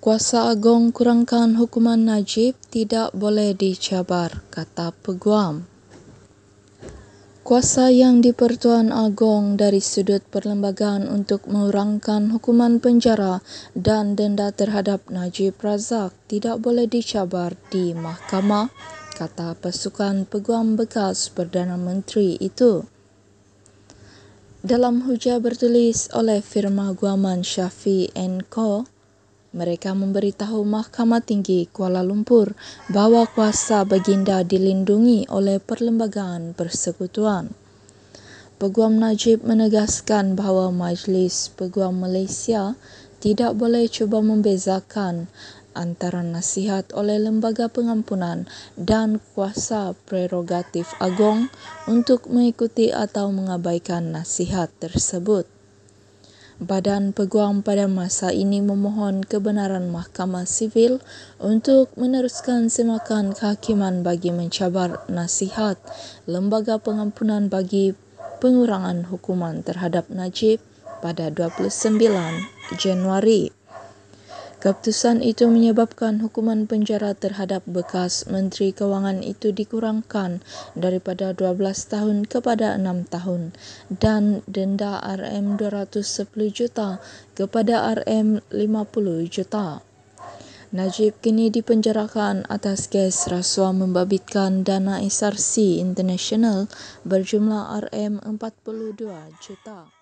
Kuasa Agong kurangkan hukuman Najib tidak boleh dicabar, kata Peguam. Kuasa yang dipertuan Agong dari sudut perlembagaan untuk mengurangkan hukuman penjara dan denda terhadap Najib Razak tidak boleh dicabar di mahkamah, kata pasukan peguam bekas Perdana Menteri itu. Dalam hujah bertulis oleh firma Guaman Syafi Co, mereka memberitahu Mahkamah Tinggi Kuala Lumpur bahawa kuasa baginda dilindungi oleh Perlembagaan Persekutuan. Peguam Najib menegaskan bahawa Majlis Peguam Malaysia tidak boleh cuba membezakan antara nasihat oleh lembaga pengampunan dan kuasa prerogatif agong untuk mengikuti atau mengabaikan nasihat tersebut. Badan peguam pada masa ini memohon kebenaran mahkamah sivil untuk meneruskan semakan kehakiman bagi mencabar nasihat lembaga pengampunan bagi pengurangan hukuman terhadap Najib pada 29 Januari. Keputusan itu menyebabkan hukuman penjara terhadap bekas Menteri Kewangan itu dikurangkan daripada 12 tahun kepada 6 tahun dan denda RM210 juta kepada RM50 juta. Najib kini dipenjarakan atas kes rasuah membabitkan dana SRC International berjumlah RM42 juta.